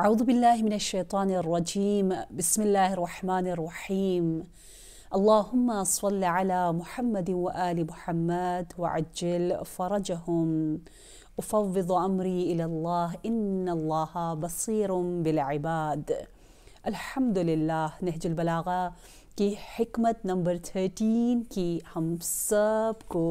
أعوذ بالله من الشيطان الرجيم بسم الله الرحمن الرحيم اللهم صل على محمد وآل محمد وعجل فرجهم أفوض أمري إلى الله إن الله بصير بالعباد الحمد لله نهج البلاغة کی حکمت نمبر thirteen کی ہم سب کو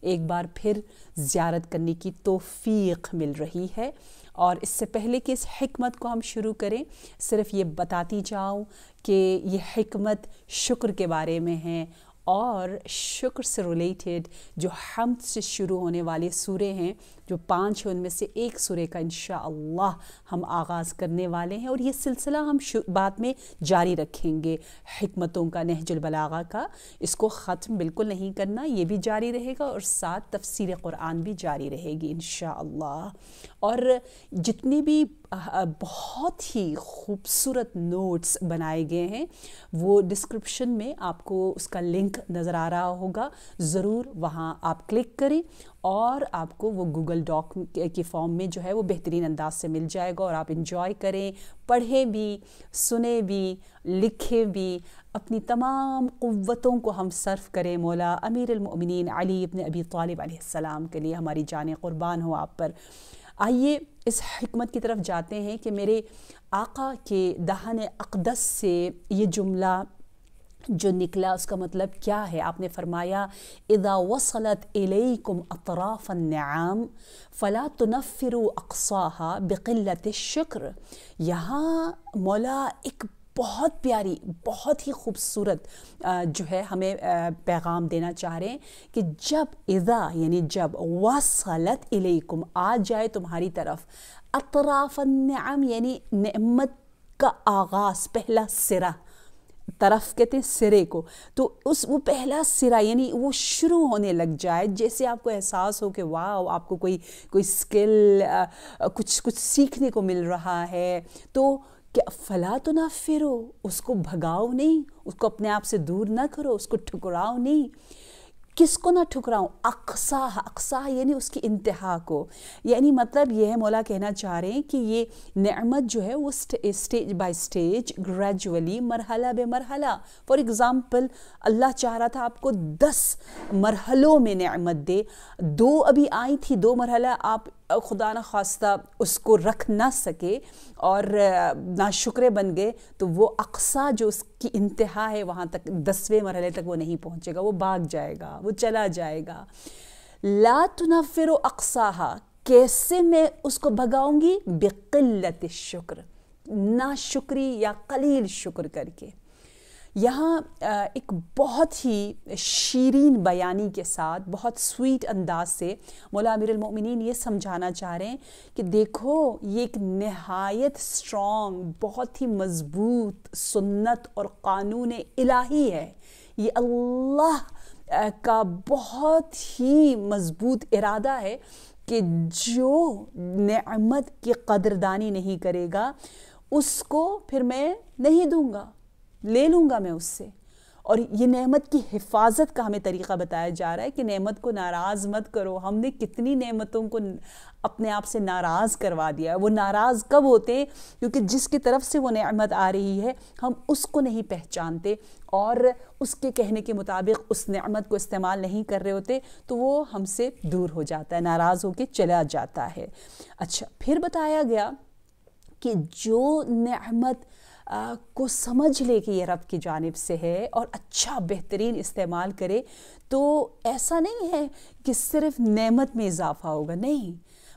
ایک بار پھر زیارت کرنے کی توفیق مل رہی ہے और इससे पहले कि इस हमत को हम शुरू करें सिर्फ ये बताती जाऊँ कि ये हमत शुक्र के बारे में है और शुक्र से रिलेटेड जो हम से शुरू होने वाले सूर्य हैं जो पाँच है उनमें से एक सुरे का इनशा हम आगाज़ करने वाले हैं और ये सिलसिला हम बाद में जारी रखेंगे हमतों का नहजुलबलागा का इसको ख़त्म बिल्कुल नहीं करना ये भी जारी रहेगा और साथ तफसीर क़ुरान भी जारी रहेगी इन और जितने भी बहुत ही खूबसूरत नोट्स बनाए गए हैं वो डिस्क्रिप्शन में आपको उसका लिंक नज़र आ रहा होगा ज़रूर वहाँ आप क्लिक करें और आपको वो गूगल डॉक के फॉर्म में जो है वो बेहतरीन अंदाज से मिल जाएगा और आप इन्जॉय करें पढ़ें भी सुने भी लिखें भी अपनी तमाम क़वतों को हम सर्फ़ करें मौला अमीर अमीरमिन अली अपने अबी तालिब सलाम के लिए हमारी जान क़ुरबान हो आप पर आइए इस हमत की तरफ जाते हैं कि मेरे आका के दहन अकदस से ये जुमला जो निकला उसका मतलब क्या है आपने फरमाया इदा वसलत इलेकुम अतराफ़ाम फ़ला तनफ़िर अक्साहा बिकिल्लत शुक्र यहाँ मौला एक बहुत प्यारी बहुत ही खूबसूरत जो है हमें पैगाम देना चाह रहे हैं कि जब इज़ा यानी जब वसलत इलेकुम आ जाए तुम्हारी तरफ अतराफ़ाम यानी नमत का आगाज़ पहला सिरा तरफ कहते हैं सिरे को तो उस वो पहला सिरा यानी वो शुरू होने लग जाए जैसे आपको एहसास हो कि वाह आपको कोई कोई स्किल आ, कुछ कुछ सीखने को मिल रहा है तो क्या फला तो ना फिरो उसको भगाओ नहीं उसको अपने आप से दूर ना करो उसको ठुकराओ नहीं किसको ना ठुकराऊँ अकसा अकसा यानी उसकी इंतहा को यानी मतलब यह है मौला कहना चाह रहे हैं कि ये नमत जो है वो स्टेज बाय स्टेज ग्रेजुअली मरहला बे मरहला फॉर एग्ज़ाम्पल अल्लाह चाह रहा था आपको दस मरहलों में नमत दे दो अभी आई थी दो मरहला आप खुदा न खास्ता उसको रख ना सके और ना शुक्र बन गए तो वो अक्सा जो उसकी इंतहा है वहाँ तक दसवें मरहले तक वो नहीं पहुँचेगा वो भाग जाएगा वो चला जाएगा ला फिर अक्सा कैसे मैं उसको भगाऊँगी बेकिल्लत शुक्र ना शुक्री या कलील शुक्र करके यहाँ एक बहुत ही शीरीन बयानी के साथ बहुत स्वीट अंदाज से मौला अमीरमिन ये समझाना चाह रहे हैं कि देखो ये एक नहायत स्ट्रॉन्ग बहुत ही मज़बूत सुन्नत और क़ानून इलाही है ये अल्लाह का बहुत ही मज़बूत इरादा है कि जो नमत की कदरदानी नहीं करेगा उसको फिर मैं नहीं दूंगा ले लूँगा मैं उससे और ये नेमत की हिफाजत का हमें तरीक़ा बताया जा रहा है कि नेमत को नाराज़ मत करो हमने कितनी नेमतों को अपने आप से नाराज़ करवा दिया वो नाराज़ कब होते हैं क्योंकि जिसकी तरफ से वो नेमत आ रही है हम उसको नहीं पहचानते और उसके कहने के मुताबिक उस नेमत को इस्तेमाल नहीं कर रहे होते तो वो हमसे दूर हो जाता है नाराज़ होकर चला जाता है अच्छा फिर बताया गया कि जो नेमत आ, को समझ ले कि ये रब की जानब से है और अच्छा बेहतरीन इस्तेमाल करे तो ऐसा नहीं है कि सिर्फ नेमत में इजाफ़ा होगा नहीं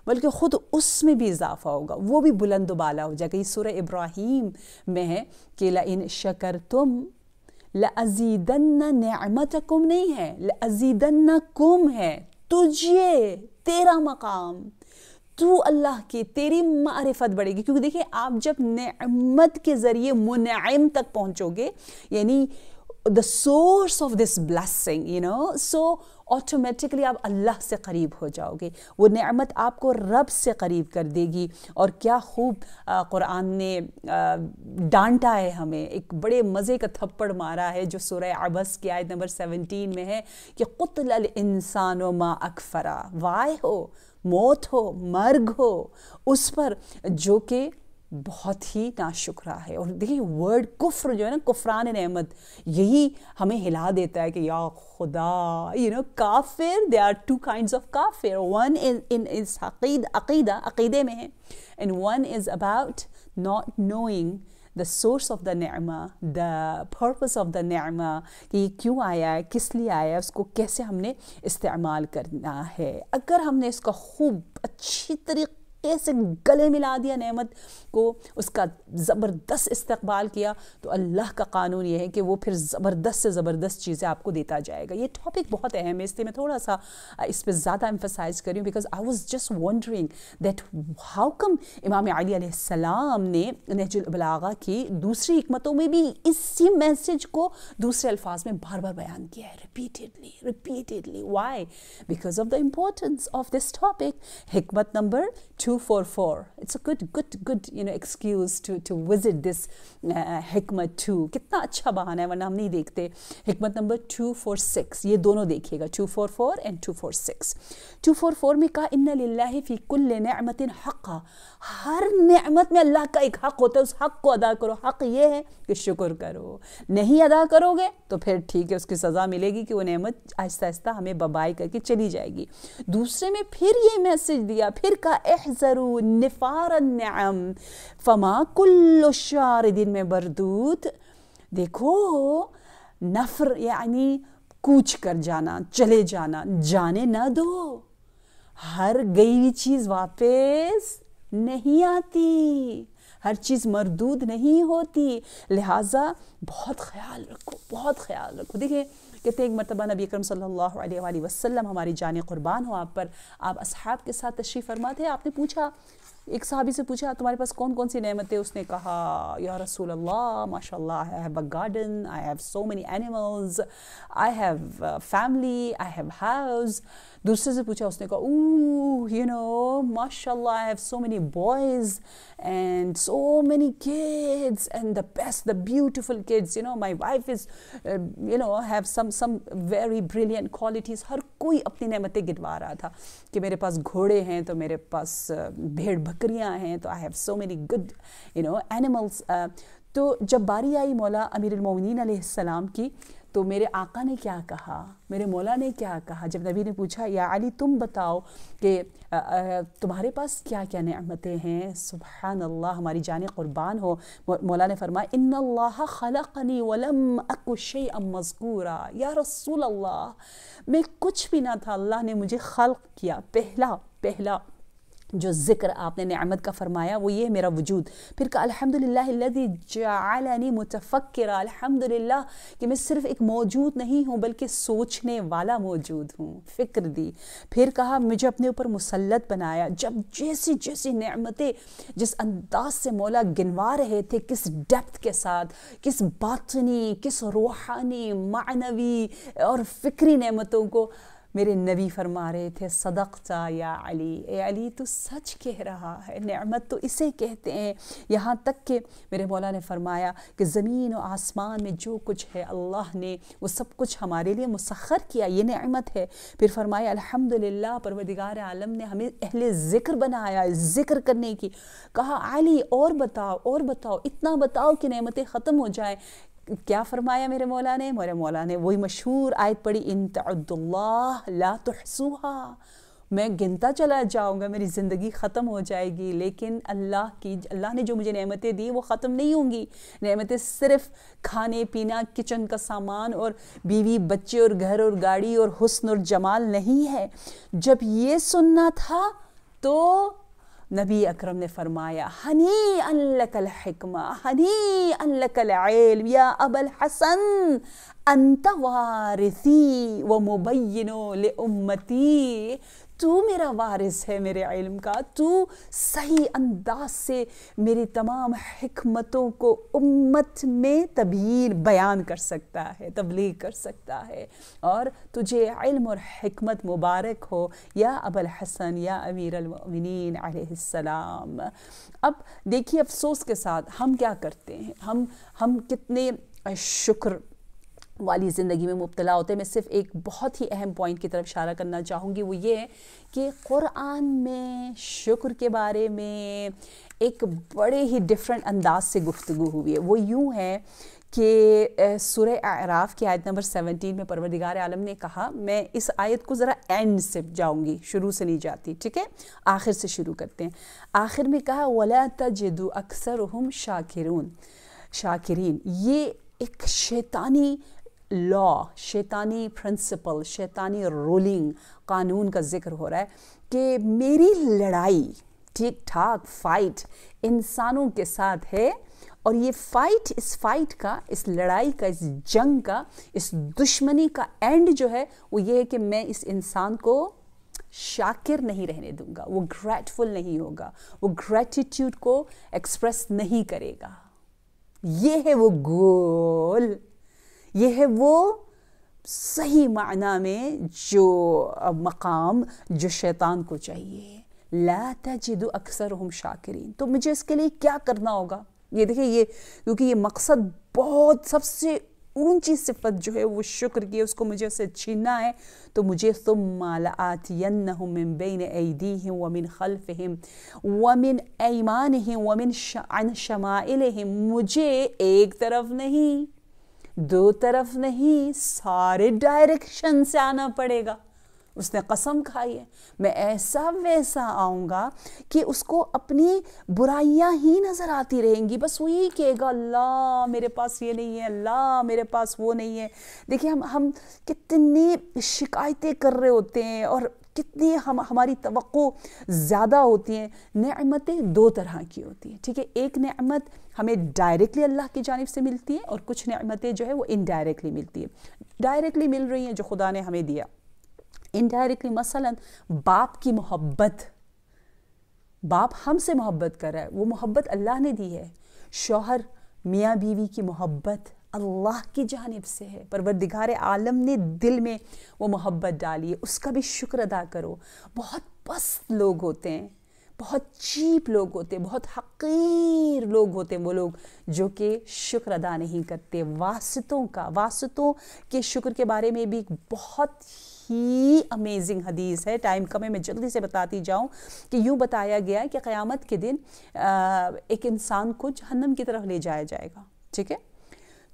बल्कि ख़ुद उसमें भी इजाफ़ा होगा वो भी बुलंद बाला हो जाएगा ये सूर्य इब्राहिम में है कि ला इन शकर तुम लजीदन नमत कुम नहीं है लजीदन्ना कुम है तुझे तेरा मकाम तू अल्लाह की तेरी मारिफत बढ़ेगी क्योंकि देखिए आप जब नमत के ज़रिए मुनाइम तक पहुँचोगे यानी the source of this blessing you know so automatically आप अल्लाह से करीब हो जाओगे वो नमत आपको रब से करीब कर देगी और क्या खूब कुरान ने डांटा है हमें एक बड़े मज़े का थप्पड़ मारा है जो सुरह अबस की आयत नंबर 17 में है कि कुतल इंसान मा अकफरा वाय हो मौत हो मर्ग हो उस पर जो कि बहुत ही नाशुकरा है और देखिए वर्ड कुफ्र जो है ना कुफरान अहमद यही हमें हिला देता है कि या खुदा यू नो काफिर they are two kind of काफिर वन इज इन इज अकीद अकीदा अकीदे में है and one is about not knowing the source of the नमा द पर्पस ऑफ द नमा कि ये क्यों आया है किस लिए आया है उसको कैसे हमने इस्तेमाल करना है अगर हमने इसका खूब अच्छी तरीके ऐसे गले मिला दिया नेमत को उसका ज़बरदस्त इस्तकबाल किया तो अल्लाह का कानून ये है कि वो फिर ज़बरदस्त से ज़बरदस्त चीज़ें आपको देता जाएगा ये टॉपिक बहुत अहम है इसलिए मैं थोड़ा सा इस पर ज़्यादा एम्फोसाइज़ करी हूँ because I was just wondering that how come इमाम आलियाम सलाम ने नहजुलबलागा की दूसरी हमतों में भी इसी मैसेज को दूसरे अल्फाज में बार बार बयान किया है repeatedly repeatedly why because of the importance of this topic हमत number two 244 it's a good good good you know excuse to to visit this हिकमत uh, टू कितना अच्छा बहाना है वरना हम नहीं देखते 246 ये दोनों देखिएगा 244 and 246 244 में कहा इन्ना लिल्लाहि फी कुल्ल नेमतिन हक़ा हर नेमत में अल्लाह का एक हक़ होता है उस हक़ को अदा करो हक़ ये है कि शुक्र करो नहीं अदा करोगे तो फिर ठीक है उसकी सज़ा मिलेगी कि वो नेमत आहिस्ता आहिस्ता हमें बबाई करके चली जाएगी दूसरे में फिर ये मैसेज दिया फिर कहा एहज ज़रू नफ़ार नम फमा कुल्ल शारदिन में बरदूत देखो नफ़र यानी कूच कर जाना चले जाना जाने ना दो हर गई हुई चीज़ वापस नहीं आती हर चीज़ मरदूद नहीं होती लिहाजा बहुत ख्याल रखो बहुत ख्याल रखो देखिए कहते हैं एक मरतबा नबी अक्रम सल्ला वसलम हमारी जान क़ुरबान हो आप पर आप असहाब के साथ तशरी फरमा थे आपने पूछा एक साहबी से पूछा तुम्हारे पास कौन कौन सी है उसने कहा या रसूल अल्लाह माशा I have a garden I have so many animals I have family I have house दूसरे से पूछा उसने कहा यू नो माशाल्लाह I have so many boys and so many kids and the best the beautiful kids you know my wife is you know have some some very brilliant qualities हर कोई अपनी नमतें गिनवा रहा था कि मेरे पास घोड़े हैं तो मेरे पास uh, भेड़ बकरियाँ हैं तो I have so many good you know animals तो जब बारी आई मौला अमीर अमीरमिन की तो मेरे आका ने क्या कहा मेरे मौला ने क्या कहा जब नबी ने पूछा या अली तुम बताओ कि तुम्हारे पास क्या क्या नमतें हैं सुबह अल्लाह हमारी जान क़ुरबान हो मौला ने फरमाया इन अल्लाह खलकनी वलम अकुश मजकूरा या रसूल अल्लाह मैं कुछ भी ना था अल्लाह ने मुझे खल़ किया पहला पहला जो ज़िक्र आपने नमत का फरमाया वो ये है मेरा वजूद फिर कहा अलहमदिल्लादी जानी मुतफ़र अलहमदिल्ला कि मैं सिर्फ एक मौजूद नहीं हूँ बल्कि सोचने वाला मौजूद हूँ फ़िक्र दी फिर कहा मुझे अपने ऊपर मुसलत बनाया जब जैसी जैसी नमतें जिस अंदाज से मौला गिनवा रहे थे किस डेप्थ के साथ किस बातनी किस रूहानी मानवी और फ़िक्री नमतों को मेरे नबी फरमा रहे थे सदकता या अली ए अली तो सच कह रहा है नमत तो इसे कहते हैं यहाँ तक कि मेरे मौला ने फरमाया कि ज़मीन और आसमान में जो कुछ है अल्लाह ने वो सब कुछ हमारे लिए मुसर किया ये नमत है फिर फरमाया अल्हम्दुलिल्लाह परवदिगार आलम ने हमें अहले ज़िक्र बनाया ज़िक्र करने की कहा अली और बताओ और बताओ इतना बताओ कि नमतें ख़त्म हो जाए क्या फरमाया मेरे मौला ने मेरे मौला ने वही मशहूर आयत पढ़ी इन ला तहसूहा मैं गिनता चला जाऊँगा मेरी ज़िंदगी ख़त्म हो जाएगी लेकिन अल्लाह की अल्लाह ने जो मुझे नेमतें दी वो ख़त्म नहीं होंगी नेमतें सिर्फ खाने पीना किचन का सामान और बीवी बच्चे और घर और गाड़ी और हुस्न और जमाल नहीं है जब ये सुनना था तो نبي أكرمني فرمايا هنيئا لك الحكمة هنيئا لك العلم يا أبا الحسن أنت وارثي ومبين لأمتي तू मेरा वारिस है मेरे इल्म का तू सही अंदाज से मेरी तमाम हमतों को उम्मत में तबीर बयान कर सकता है तबलीग कर सकता है और तुझे इल्म और हमत मुबारक हो या अबल हसन या अमीर अलमिन अब देखिए अफ़सोस के साथ हम क्या करते हैं हम हम कितने शुक्र वाली ज़िंदगी में मुबतला होते हैं मैं सिर्फ एक बहुत ही अहम पॉइंट की तरफ इशारा करना चाहूँगी वो ये है कि क़ुरान में शुक्र के बारे में एक बड़े ही डिफरेंट अंदाज से गुफ्तु हुई है वो यूँ है कि सुर आराफ़ की आयत नंबर सेवनटीन में परवरदिगार आलम ने कहा मैं इस आयत को ज़रा एंड से जाऊँगी शुरू से नहीं जाती ठीक है आखिर से शुरू करते हैं आखिर में कहा वला तजदू अक्सर हम शाकिरून शाकिरन ये एक शैतानी लॉ शैतानी प्रिंसिपल शैतानी रूलिंग कानून का जिक्र हो रहा है कि मेरी लड़ाई ठीक ठाक फाइट इंसानों के साथ है और ये फाइट इस फाइट का इस लड़ाई का इस जंग का इस दुश्मनी का एंड जो है वो ये है कि मैं इस इंसान को शाकिर नहीं रहने दूंगा वो ग्रेटफुल नहीं होगा वो ग्रेटिट्यूड को एक्सप्रेस नहीं करेगा ये है वो गोल ये है वो सही माना में जो मकाम जो शैतान को चाहिए लाता जिदो अक्सर हम शाकिरीन तो मुझे इसके लिए क्या करना होगा ये देखिए ये क्योंकि ये मकसद बहुत सबसे ऊंची सिफत जो है वो शुक्र की है उसको मुझे उसे छीनना है तो मुझे तुम मालातियन हम बेन ऐदी हैं वमिन खल्फ हिम वमिन ऐमान हिम वमिन अन शमाइल मुझे एक तरफ नहीं दो तरफ नहीं सारे डायरेक्शन से आना पड़ेगा उसने कसम खाई है मैं ऐसा वैसा आऊँगा कि उसको अपनी बुराइयाँ ही नज़र आती रहेंगी बस वही कहेगा अल्लाह मेरे पास ये नहीं है अल्लाह मेरे पास वो नहीं है देखिए हम हम कितनी शिकायतें कर रहे होते हैं और कितनी हम हमारी तो ज़्यादा होती हैं नमतें दो तरह की होती हैं ठीक है एक नमत हमें डायरेक्टली अल्लाह की जानब से मिलती है और कुछ नमतें जो है वो इनडायरेक्टली मिलती है डायरेक्टली मिल रही हैं जो खुदा ने हमें दिया इनडायरेक्टली मसला बाप की मोहब्बत बाप हमसे मोहब्बत कर रहा है वो मोहब्बत अल्लाह ने दी है शोहर मियाँ बीवी की मोहब्बत अल्लाह की जानब से है परवरदिगार आलम ने दिल में वो मोहब्बत डाली है उसका भी शुक्र अदा करो बहुत पस्त लोग होते हैं बहुत चीप लोग होते हैं बहुत हकीर लोग होते हैं वो लोग जो कि शुक्र अदा नहीं करते वास्तों का वास्तों के शुक्र के बारे में भी एक बहुत ही अमेजिंग हदीस है टाइम कम है मैं जल्दी से बताती जाऊँ कि यूँ बताया गया है कि क़यामत के दिन एक इंसान को जहन्नम की तरफ ले जाया जाएगा ठीक है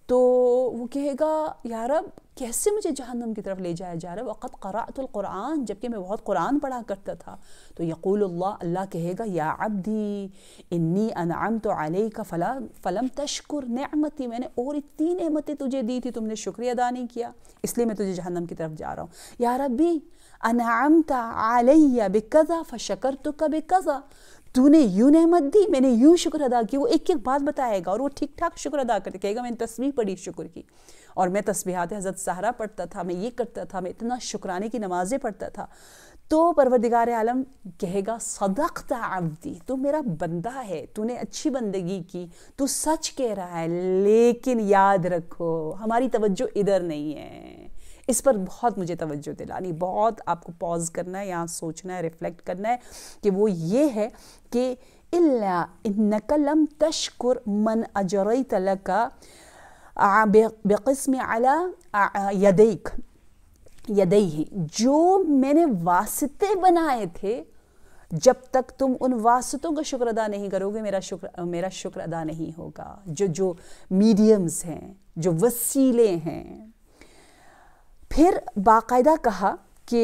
तो वो कहेगा यार अब कैसे मुझे जहन्नम की तरफ ले जाया जा रहा है वक़्त कुरान जबकि मैं बहुत कुरान पढ़ा करता था तो यकूल अल्लाह कहेगा या अब्दी इन्नी अनाम तो आलई का फला फ़लम तशकुर नमती मैंने और इतनी नमतें तुझे दी थी तुमने शुक्रिया अदा नहीं किया इसलिए मैं तुझे जहन्नम की तरफ जा रहा हूँ या रबी अनाम था आलैया बेकज़ा फ़शकर तो कब कज़ा तूने यूँ नहमत दी मैंने यूँ शुक्र अदा किया वो एक एक बात बताएगा और वो ठीक ठाक शुक्र अदा करके कहेगा मैंने तस्वीर पढ़ी शुक्र की और मैं तस्बीहात हज़रत सहारा पढ़ता था मैं ये करता था मैं इतना शुक्राने की नमाज़ें पढ़ता था तो परवरदिगार आलम कहेगा सदक आबदी तो मेरा बंदा है तूने अच्छी बंदगी की तू सच कह रहा है लेकिन याद रखो हमारी तवज्जो इधर नहीं है इस पर बहुत मुझे तवज्जो दिलानी बहुत आपको पॉज करना है यहाँ सोचना है रिफ्लेक्ट करना है कि वो ये है कि इल्ला नकलम तशकुर मन अजरई तला का बेकस्म अला यदेख यदई ही जो मैंने वास्ते बनाए थे जब तक तुम उन वास्तों का शुक्र अदा नहीं करोगे मेरा शुक्र मेरा शुक्र अदा नहीं होगा जो जो मीडियम्स हैं जो वसीले हैं फिर बाकायदा कहा कि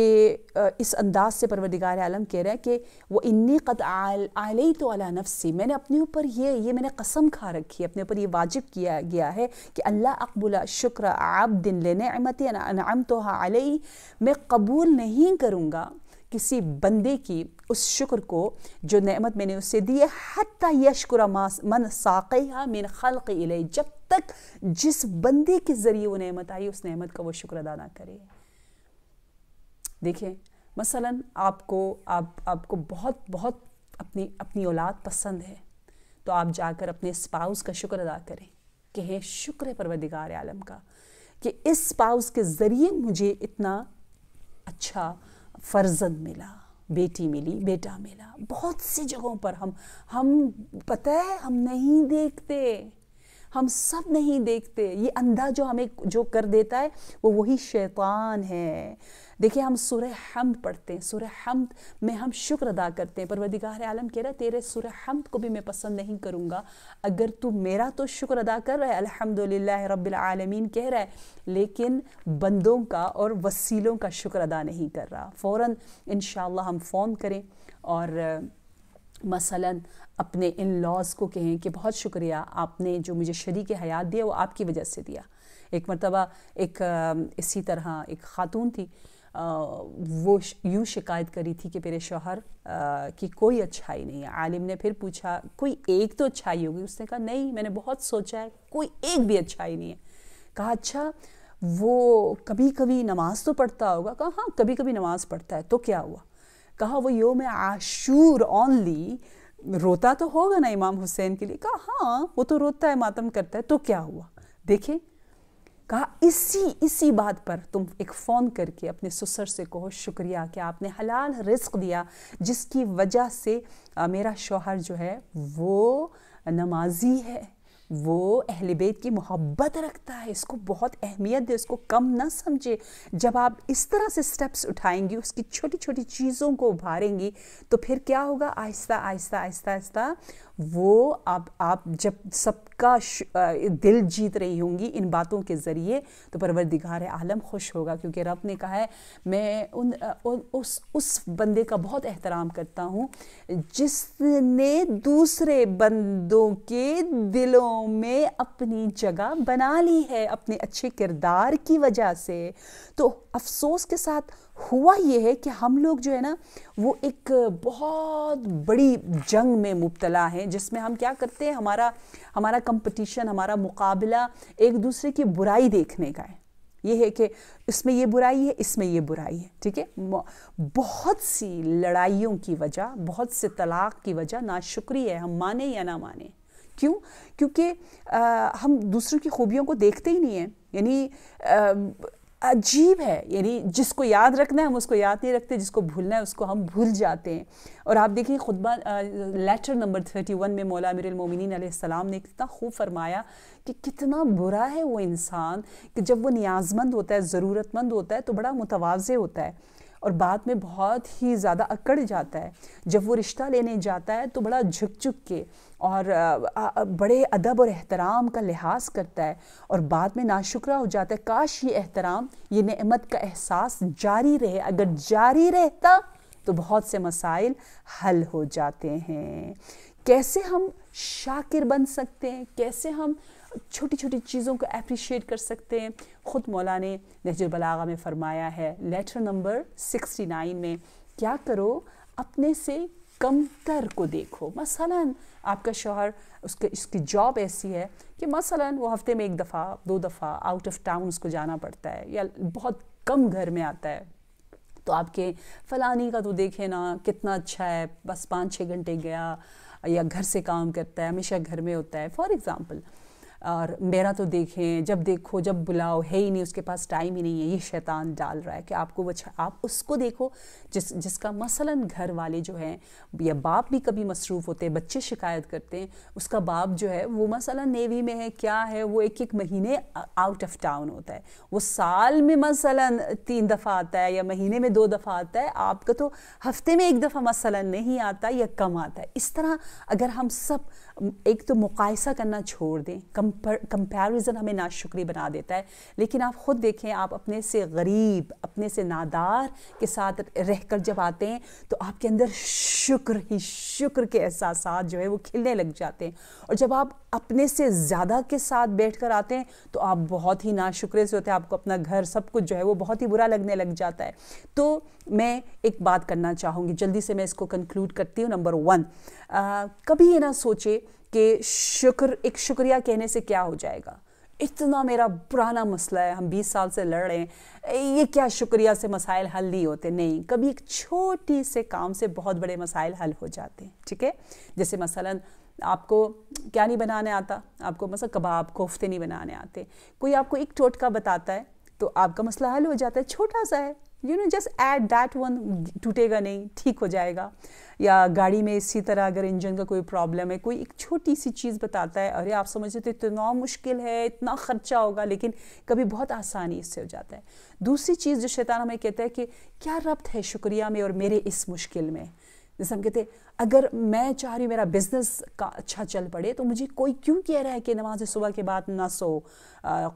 इस अंदाज से परवदिगार आलम कह रहे हैं कि वो इन्नी कद आलई तो अला नफसी मैंने अपने ऊपर ये ये मैंने कसम खा रखी है अपने ऊपर ये वाजिब किया गया है कि अल्लाह अकबुला शुक्र आप दिन लेने अमत अनाम तो आलई मैं कबूल नहीं करूँगा किसी बंदे की उस शुक्र को जो नेमत मैंने उससे दी है हती मन साक़ा मेन खलक इले जब तक जिस बंदे के ज़रिए वो नेमत आई उस नेमत का वो शुक्र अदा ना करे देखें मसलन आपको आप आपको बहुत बहुत अपनी अपनी औलाद पसंद है तो आप जाकर अपने स्पाउस का शुक्र अदा करें शुक्र है परवदिगार आलम का कि इस स्पाउस के ज़रिए मुझे इतना अच्छा फर्जंद मिला बेटी मिली बेटा मिला बहुत सी जगहों पर हम हम पता है हम नहीं देखते हम सब नहीं देखते ये अंधा जो हमें जो कर देता है वो वही शैतान है देखिए हम सुरह हमद पढ़ते हैं सुरह हमद में हम शुक्र अदा करते हैं परवदिगार आलम कह रहा है तेरे सुरह हमद को भी मैं पसंद नहीं करूँगा अगर तू मेरा तो शुक्र अदा कर रहा है अल्हम्दुलिल्लाह रब्बिल आलमीन कह रहा है लेकिन बंदों का और वसीलों का शुक्र अदा नहीं कर रहा फ़ौर इन हम फ़ोन करें और मसलन अपने इन लॉज को कहें कि बहुत शुक्रिया आपने जो मुझे शरीक हयात दिया वो आपकी वजह से दिया एक मरतबा एक इसी तरह एक ख़ातून थी आ, वो यूँ शिकायत करी थी कि मेरे शोहर की कोई अच्छाई नहीं है आलिम ने फिर पूछा कोई एक तो अच्छाई होगी उसने कहा नहीं मैंने बहुत सोचा है कोई एक भी अच्छाई नहीं है कहा अच्छा वो कभी कभी नमाज़ तो पढ़ता होगा कहा हाँ कभी कभी नमाज़ पढ़ता है तो क्या हुआ कहा वो योम आशूर ओनली रोता तो होगा ना इमाम हुसैन के लिए कहा हाँ वो तो रोता है मातम करता है तो क्या हुआ देखें कहा इसी इसी बात पर तुम एक फ़ोन करके अपने ससुर से कहो शुक्रिया कि आपने हलाल रिस्क दिया जिसकी वजह से मेरा शोहर जो है वो नमाजी है वो अहल बैत की मोहब्बत रखता है इसको बहुत अहमियत दे उसको कम ना समझे जब आप इस तरह से स्टेप्स उठाएंगी उसकी छोटी छोटी चीज़ों को उभारेंगी तो फिर क्या होगा आहिस्ता आहिस्ता आहिस्ता आहिस्ता वो आप आप जब सबका दिल जीत रही होंगी इन बातों के ज़रिए तो परवरदिगार आलम खुश होगा क्योंकि रब ने कहा है मैं उन, उस उस बंदे का बहुत एहतराम करता हूँ जिसने दूसरे बंदों के दिलों में अपनी जगह बना ली है अपने अच्छे किरदार की वजह से तो अफसोस के साथ हुआ ये है कि हम लोग जो है ना वो एक बहुत बड़ी जंग में मुबतला है हैं जिसमें हम क्या करते हैं हमारा हमारा कंपटीशन हमारा मुकाबला एक दूसरे की बुराई देखने का है ये है कि इसमें ये बुराई है इसमें ये बुराई है ठीक है बहुत सी लड़ाइयों की वजह बहुत से तलाक की वजह नाशुक्री है हम माने या ना माने क्यों क्योंकि हम दूसरों की खूबियों को देखते ही नहीं हैं यानी अजीब है यानी जिसको याद रखना है हम उसको याद नहीं रखते जिसको भूलना है उसको हम भूल जाते हैं और आप देखिए ख़ुदबा लेटर नंबर थर्टी वन में मौला मिर मोमिनसम ने कितना खूब फरमाया कि कितना बुरा है वो इंसान कि जब वो न्याजमंद होता है ज़रूरतमंद होता है तो बड़ा मुतवाज़े होता है और बाद में बहुत ही ज़्यादा अकड़ जाता है जब वो रिश्ता लेने जाता है तो बड़ा झुक झुक के और बड़े अदब और एहतराम का लिहाज करता है और बाद में नाशुक्रा हो जाता है काश ये एहतराम ये नमत का एहसास जारी रहे अगर जारी रहता तो बहुत से मसाइल हल हो जाते हैं कैसे हम शाकिर बन सकते हैं कैसे हम छोटी छोटी चीज़ों को अप्रिशिएट कर सकते हैं ख़ुद मौला ने बलागा में फ़रमाया है लेटर नंबर सिक्सटी नाइन में क्या करो अपने से कम तर को देखो मसलन आपका शोहर उसके उसकी जॉब ऐसी है कि मसलन वो हफ्ते में एक दफ़ा दो दफ़ा आउट ऑफ टाउन उसको जाना पड़ता है या बहुत कम घर में आता है तो आपके फ़लानी का तो देखे ना कितना अच्छा है बस पाँच छः घंटे गया या घर से काम करता है हमेशा घर में होता है फॉर एग्ज़ाम्पल और मेरा तो देखें जब देखो जब बुलाओ है ही नहीं उसके पास टाइम ही नहीं है ये शैतान डाल रहा है कि आपको वो आप उसको देखो जिस जिसका मसलन घर वाले जो हैं या बाप भी कभी मसरूफ़ होते हैं बच्चे शिकायत करते हैं उसका बाप जो है वो मसलन नेवी में है क्या है वो एक एक महीने आउट ऑफ टाउन होता है वो साल में मसला तीन दफ़ा आता है या महीने में दो दफ़ा आता है आपका तो हफ्ते में एक दफ़ा मसला नहीं आता या कम आता है इस तरह अगर हम सब एक तो मुकायसा करना छोड़ दें कम कंपैरिजन हमें नाशुक्री बना देता है लेकिन आप ख़ुद देखें आप अपने से गरीब अपने से नादार के साथ रहकर जब आते हैं तो आपके अंदर शुक्र ही शुक्र के एहसास जो है वो खिलने लग जाते हैं और जब आप अपने से ज़्यादा के साथ बैठ कर आते हैं तो आप बहुत ही नाशुक्रे से होते हैं आपको अपना घर सब कुछ जो है वो बहुत ही बुरा लगने लग जाता है तो मैं एक बात करना चाहूँगी जल्दी से मैं इसको कंक्लूड करती हूँ नंबर वन कभी ये ना सोचे कि शुक्र एक शुक्रिया कहने से क्या हो जाएगा इतना मेरा पुराना मसला है हम 20 साल से लड़ रहे हैं ये क्या शुक्रिया से मसाइल हल नहीं होते नहीं कभी एक छोटी से काम से बहुत बड़े मसाइल हल हो जाते हैं ठीक है जैसे मसलन आपको क्या नहीं बनाने आता आपको मसल कबाब कोफ्ते नहीं बनाने आते कोई आपको एक टोटका बताता है तो आपका मसला हल हो जाता है छोटा सा है you know just add that one टूटेगा नहीं ठीक हो जाएगा या गाड़ी में इसी तरह अगर इंजन का कोई प्रॉब्लम है कोई एक छोटी सी चीज़ बताता है अरे आप समझते तो इतना मुश्किल है इतना ख़र्चा होगा लेकिन कभी बहुत आसानी इससे हो जाता है दूसरी चीज़ जो शैतान हमें कहता है कि क्या रब्त है शुक्रिया में और मेरे इस मुश्किल में जैसे हम कहते अगर मैं चाह रही मेरा बिज़नेस का अच्छा चल पड़े तो मुझे कोई क्यों कह रहा है कि नमाज सुबह के बाद ना सो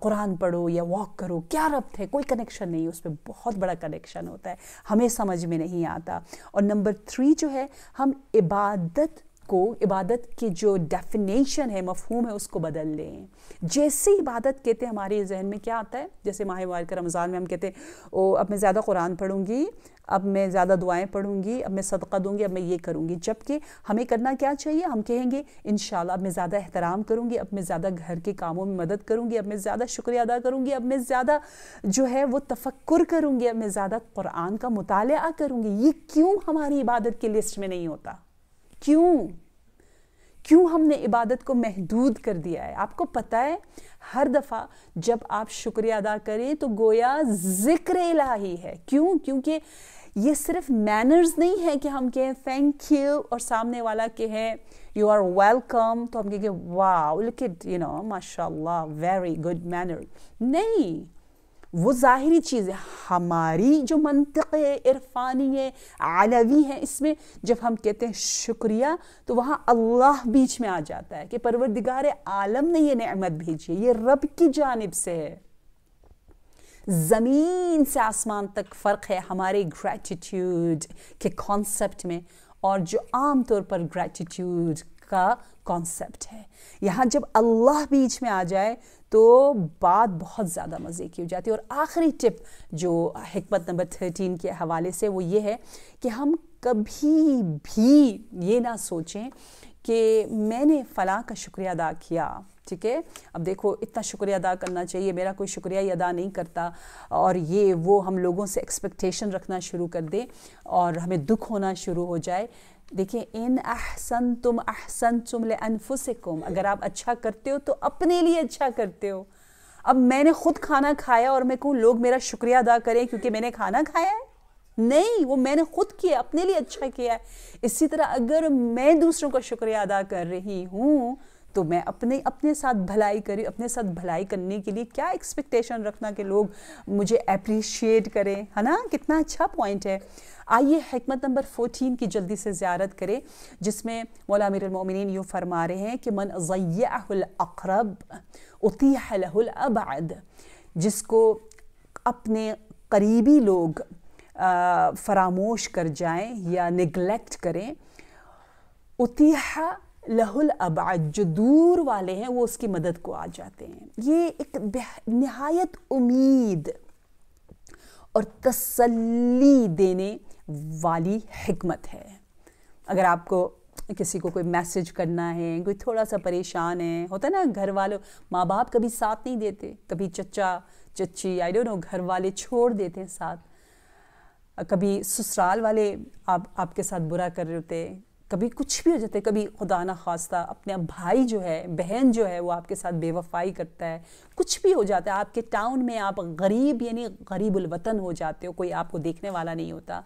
कुरान पढ़ो या वॉक करो क्या रब्त है कोई कनेक्शन नहीं उस पर बहुत बड़ा कनेक्शन होता है हमें समझ में नहीं आता और नंबर थ्री जो है हम इबादत को इबादत की जो डेफिनेशन है मफहूम है उसको बदल लें जैसे इबादत कहते हैं हमारे जहन में क्या आता है जैसे माह वाल के रमज़ान में हम कहते हैं ओ अब मैं ज़्यादा कुरान पढ़ूंगी अब मैं ज़्यादा दुआएं पढ़ूंगी अब मैं सदका दूंगी अब मैं ये करूंगी जबकि हमें करना क्या चाहिए हम कहेंगे इन अब मैं ज़्यादा एहतराम करूंगी अब मैं ज़्यादा घर के कामों में मदद करूंगी अब मैं ज़्यादा शुक्रिया अदा करूंगी अब मैं ज़्यादा जो है वो तफक्र करूंगी अब मैं ज़्यादा कुरान का मुताल करूंगी ये क्यों हमारी इबादत की लिस्ट में नहीं होता क्यों क्यों हमने इबादत को महदूद कर दिया है आपको पता है हर दफ़ा जब आप शुक्रिया अदा करें तो गोया जिक्र इलाही है क्यों क्योंकि ये सिर्फ मैनर्स नहीं है कि हम कहें थैंक यू और सामने वाला कहें यू आर वेलकम तो हम कहेंगे वाह लुक इट यू नो माशाल्लाह वेरी गुड मैनर नहीं वो ज़ाहरी चीज़ है हमारी जो मनतक इरफानी है आलवी है इसमें जब हम कहते हैं शुक्रिया तो वहाँ अल्लाह बीच में आ जाता है कि परवरदिगार आलम ने यह नमत भेजी है ये रब की जानब से है ज़मीन से आसमान तक फ़र्क है हमारे ग्रैटिट्यूड के कॉन्सेप्ट में और जो आम तौर पर ग्रैटिट्यूड का कॉन्सेप्ट है यहाँ जब अल्लाह बीच में आ जाए तो बात बहुत ज़्यादा मज़े की हो जाती है और आखिरी टिप जो हमत नंबर थर्टीन के हवाले से वो ये है कि हम कभी भी ये ना सोचें कि मैंने फ़लाँ का शुक्रिया अदा किया ठीक है अब देखो इतना शुक्रिया अदा करना चाहिए मेरा कोई शुक्रिया ही अदा नहीं करता और ये वो हम लोगों से एक्सपेक्टेशन रखना शुरू कर दें और हमें दुख होना शुरू हो जाए देखिए इन अहसन तुम अहसन तुम अनफुसकुम अगर आप अच्छा करते हो तो अपने लिए अच्छा करते हो अब मैंने खुद खाना खाया और मैं कहूँ लोग मेरा शुक्रिया अदा करें क्योंकि मैंने खाना खाया है नहीं वो मैंने खुद किया अपने लिए अच्छा किया है इसी तरह अगर मैं दूसरों का शुक्रिया अदा कर रही हूँ तो मैं अपने अपने साथ भलाई करी अपने साथ भलाई करने के लिए क्या एक्सपेक्टेशन रखना कि लोग मुझे अप्रिशिएट करें है ना कितना अच्छा पॉइंट है आइए हमत नंबर फोटीन की जल्दी से ज़्यारत करें जिसमें मौला मोमिन यूँ फरमा रहे हैं कि मन ज़ैयाहलअरब उतीबाद जिसको अपने करीबी लोग फ़रामोश कर जाएं या निगलेक्ट करें उतीहा लहुल अबाद जो दूर वाले हैं वो उसकी मदद को आ जाते हैं ये एक नहायत उम्मीद और तसल्ली देने वाली हमत है अगर आपको किसी को कोई मैसेज करना है कोई थोड़ा सा परेशान है होता है ना घर वालों माँ बाप कभी साथ नहीं देते कभी चचा चच्ची आई डोंट नो घर वाले छोड़ देते हैं साथ कभी ससुराल वाले आप आपके साथ बुरा कर रहे होते कभी कुछ भी हो जाता है कभी खुदा ना खास्ता अपने भाई जो है बहन जो है वो आपके साथ बेवफाई करता है कुछ भी हो जाता है आपके टाउन में आप गरीब यानी गरीब वतन हो जाते हो कोई आपको देखने वाला नहीं होता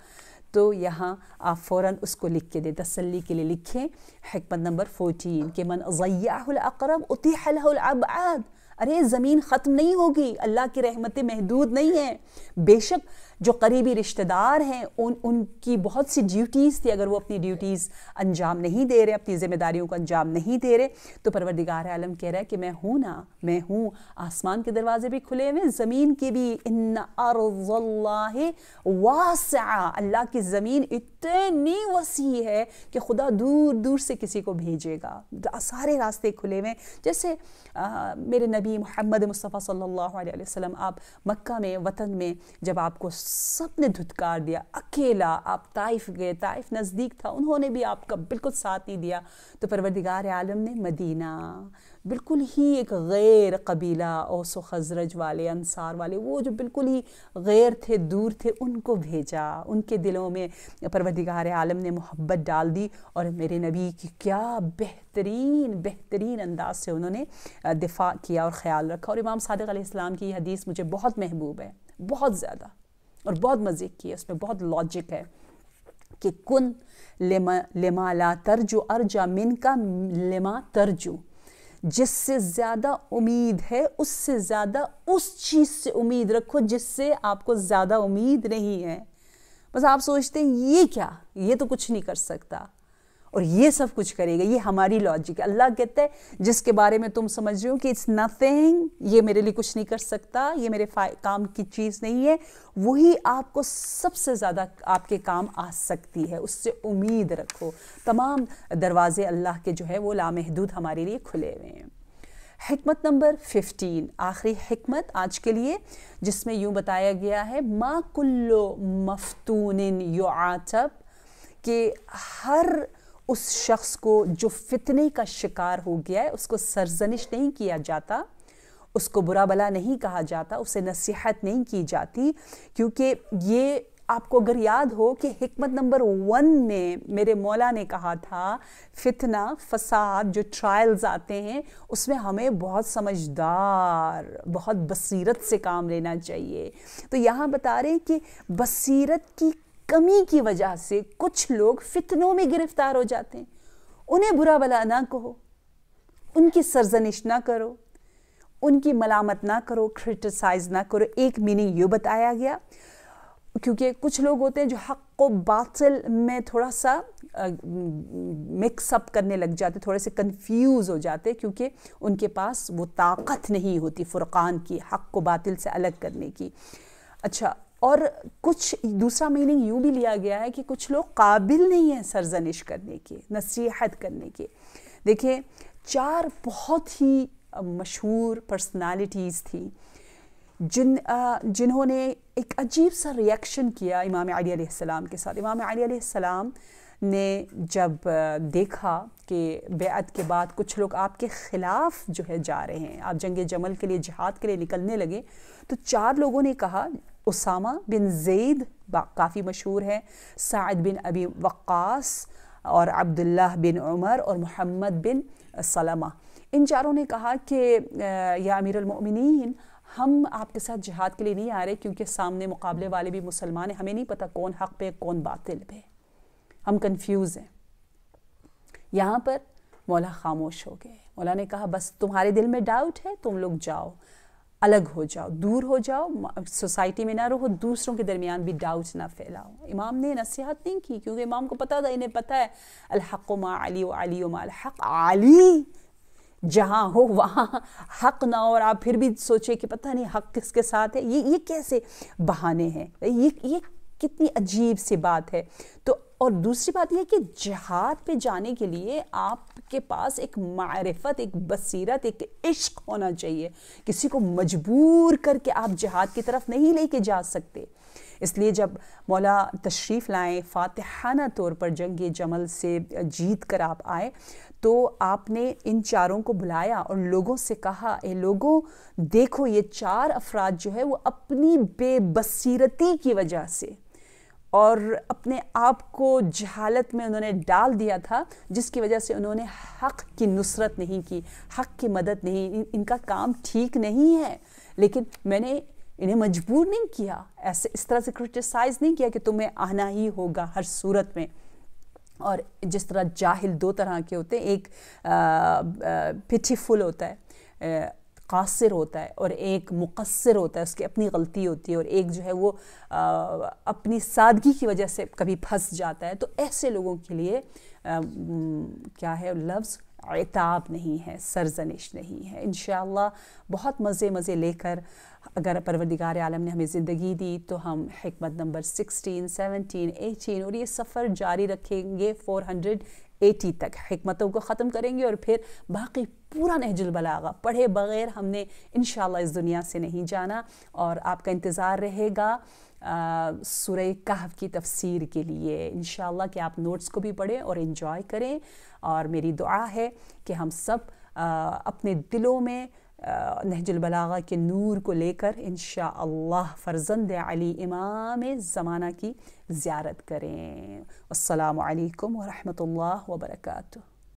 तो यहाँ आप फ़ौर उसको लिख के दें तसली के लिए लिखें हकमत नंबर फ़ोटीन के मन ज़ैयाक़रब उतिहलआबाद अरे ज़मीन ख़त्म नहीं होगी अल्लाह की रहमतें महदूद नहीं हैं बेशक जो करीबी रिश्तेदार हैं उन उनकी बहुत सी ड्यूटीज़ थी अगर वो अपनी ड्यूटीज़ अंजाम नहीं दे रहे अपनी ज़िम्मेदारियों को अंजाम नहीं दे रहे तो परवरदिगार आलम कह रहा है कि मैं हूँ ना मैं हूँ आसमान के दरवाजे भी खुले हुए ज़मीन के भी इन वासा अल्लाह की ज़मीन इतनी वसी है कि खुदा दूर दूर से किसी को भेजेगा सारे रास्ते खुले हुए जैसे आ, मेरे नबी मोहम्मद मुस्तफ़ा सल्लल्लाहु अलैहि वसल्लम आप मक्का में वतन में जब आपको सब ने धुतकार दिया अकेला आप ताइफ गए ताइफ नज़दीक था उन्होंने भी आपका बिल्कुल साथ नहीं दिया तो परवरदिगार आलम ने मदीना बिल्कुल ही एक गैर कबीला ओस खजरज वाले अंसार वाले वो जो बिल्कुल ही गैर थे दूर थे उनको भेजा उनके दिलों में परवरदिगार आलम ने मोहब्बत डाल दी और मेरे नबी की क्या बेहतरीन बेहतरीन अंदाज से उन्होंने दिफा किया और ख्याल रखा और इमाम सादक आलाम की हदीस मुझे बहुत महबूब है बहुत ज़्यादा और बहुत मज़े की है उसमें बहुत लॉजिक है कि कुन लेमा लेमा ला तर्जु अर्जा मिन का लेमा तर्जु जिससे ज़्यादा उम्मीद है उससे ज़्यादा उस चीज़ से उम्मीद रखो जिससे आपको ज़्यादा उम्मीद नहीं है बस आप सोचते हैं ये क्या ये तो कुछ नहीं कर सकता और ये सब कुछ करेगा ये हमारी लॉजिक अल्लाह कहता है जिसके बारे में तुम समझ रहे हो कि इट्स नथिंग ये मेरे लिए कुछ नहीं कर सकता ये मेरे काम की चीज़ नहीं है वही आपको सबसे ज़्यादा आपके काम आ सकती है उससे उम्मीद रखो तमाम दरवाज़े अल्लाह के जो है वो लामहदूद हमारे लिए खुले हुए हैं हमत नंबर फिफ्टीन आखिरी हमत आज के लिए जिसमें यूँ बताया गया है माँ कुल्लो मफतून यो आचब के हर उस शख्स को जो फितने का शिकार हो गया है उसको सरजनिश नहीं किया जाता उसको बुरा भला नहीं कहा जाता उसे नसीहत नहीं की जाती क्योंकि ये आपको अगर याद हो कि हमत नंबर वन में मेरे मौला ने कहा था फितना फसाद जो ट्रायल्स आते हैं उसमें हमें बहुत समझदार बहुत बसीरत से काम लेना चाहिए तो यहाँ बता रहे हैं कि बसीरत की कमी की वजह से कुछ लोग फितनों में गिरफ्तार हो जाते हैं उन्हें बुरा भला ना कहो उनकी सरजनिश ना करो उनकी मलामत ना करो क्रिटिसाइज ना करो एक मीनिंग यू बताया गया क्योंकि कुछ लोग होते हैं जो हक को बातिल में थोड़ा सा मिक्सअप करने लग जाते थोड़े से कंफ्यूज हो जाते क्योंकि उनके पास वो ताकत नहीं होती फुरकान की हक को बातिल से अलग करने की अच्छा और कुछ दूसरा मीनिंग यूँ भी लिया गया है कि कुछ लोग काबिल नहीं हैं सरजनिश करने के नसीहत करने के देखिए चार बहुत ही मशहूर पर्सनालिटीज़ थी जिन जिन्होंने एक अजीब सा रिएक्शन किया इमाम आली सलाम के साथ इमाम अली सलाम ने जब देखा कि बेअत के बाद कुछ लोग आपके ख़िलाफ़ जो है जा रहे हैं आप जंग जमल के लिए जहाद के लिए निकलने लगे तो चार लोगों ने कहा उसामा बिन ज़ैद काफ़ी मशहूर हैं साद बिन अबी वक्स और अब्दुल्ला बिन उमर और मोहम्मद बिन सलमा इन चारों ने कहा कि या अमीरमिन हम आपके साथ जिहाद के लिए नहीं आ रहे क्योंकि सामने मुकाबले वाले भी मुसलमान हैं हमें नहीं पता कौन हक पे कौन बातिल पे हम कंफ्यूज हैं यहाँ पर मौला खामोश हो गए मौला ने कहा बस तुम्हारे दिल में डाउट है तुम लोग जाओ अलग हो जाओ दूर हो जाओ सोसाइटी में ना रहो दूसरों के दरमियान भी डाउट ना फैलाओ इमाम ने नसीहत नहीं की क्योंकि इमाम को पता था इन्हें पता है अलहक मा अली अली हक आली जहाँ हो वहाँ हक ना हो और आप फिर भी सोचे कि पता नहीं हक किसके साथ है ये ये कैसे बहाने हैं ये ये कितनी अजीब सी बात है तो और दूसरी बात यह कि जहाद पे जाने के लिए आपके पास एक मारफत एक बसीरत एक इश्क होना चाहिए किसी को मजबूर करके आप जहाद की तरफ नहीं लेके जा सकते इसलिए जब मौला तशरीफ़ लाएँ फातहाना तौर पर जंग जमल से जीत कर आप आए तो आपने इन चारों को बुलाया और लोगों से कहा ए लोगों देखो ये चार अफराद जो है वो अपनी बेबसीरती की वजह से और अपने आप को जहालत में उन्होंने डाल दिया था जिसकी वजह से उन्होंने हक़ की नुसरत नहीं की हक़ की मदद नहीं इन, इनका काम ठीक नहीं है लेकिन मैंने इन्हें मजबूर नहीं किया ऐसे इस तरह से क्रिटिसाइज़ नहीं किया कि तुम्हें आना ही होगा हर सूरत में और जिस तरह जाहिल दो तरह के होते हैं एक पिटीफुल होता है कासिर होता है और एक मुकसर होता है उसकी अपनी गलती होती है और एक जो है वो आ, अपनी सादगी की वजह से कभी फंस जाता है तो ऐसे लोगों के लिए आ, क्या है लफ्ज़ एताब नहीं है सरजनिश नहीं है इन बहुत मज़े मज़े लेकर अगर परवरदिगार आलम ने हमें ज़िंदगी दी तो हम हमत नंबर सिक्सटीन सेवनटीन एटीन और ये सफ़र जारी रखेंगे फोर हंड्रेड एटी तक हमतों को ख़त्म करेंगे और फिर बाकी पूरा बलागा पढ़े बग़ैर हमने इन इस दुनिया से नहीं जाना और आपका इंतज़ार रहेगा सुरह कहफ की तफसीर के लिए इन कि आप नोट्स को भी पढ़ें और इन्जॉय करें और मेरी दुआ है कि हम सब आ, अपने दिलों में नहजुलबलागा के नूर को लेकर इन फर्जंद अली इमाम ज़माना की ज़्यारत करें अल्लाम वरहमल वर्का